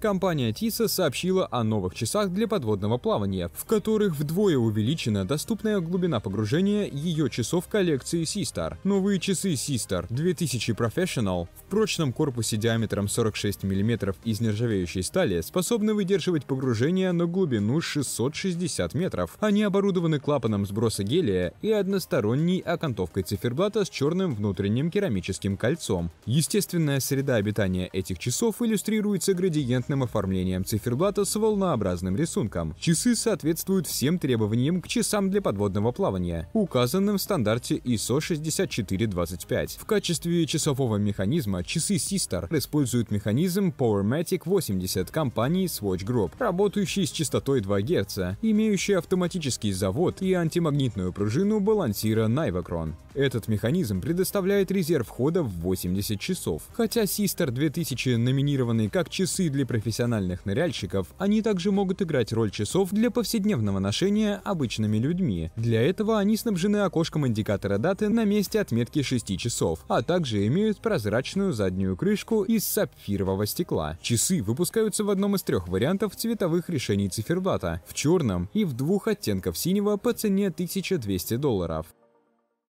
компания TISA сообщила о новых часах для подводного плавания, в которых вдвое увеличена доступная глубина погружения ее часов коллекции Seastar. Новые часы Seastar 2000 Professional в прочном корпусе диаметром 46 мм из нержавеющей стали способны выдерживать погружение на глубину 660 метров. Они оборудованы клапаном сброса гелия и односторонней окантовкой циферблата с черным внутренним керамическим кольцом. Естественная среда обитания этих часов иллюстрируется градиент элегантным оформлением циферблата с волнообразным рисунком. Часы соответствуют всем требованиям к часам для подводного плавания, указанным в стандарте ISO 6425. В качестве часового механизма часы Sistar используют механизм PowerMatic 80 компании Swatch Group, работающий с частотой 2 Гц, имеющий автоматический завод и антимагнитную пружину балансира Nivacron. Этот механизм предоставляет резерв хода в 80 часов. Хотя Sistar 2000 номинированный как часы для профессионалов, профессиональных ныряльщиков, они также могут играть роль часов для повседневного ношения обычными людьми. Для этого они снабжены окошком индикатора даты на месте отметки 6 часов, а также имеют прозрачную заднюю крышку из сапфирового стекла. Часы выпускаются в одном из трех вариантов цветовых решений циферблата – в черном и в двух оттенков синего по цене 1200 долларов.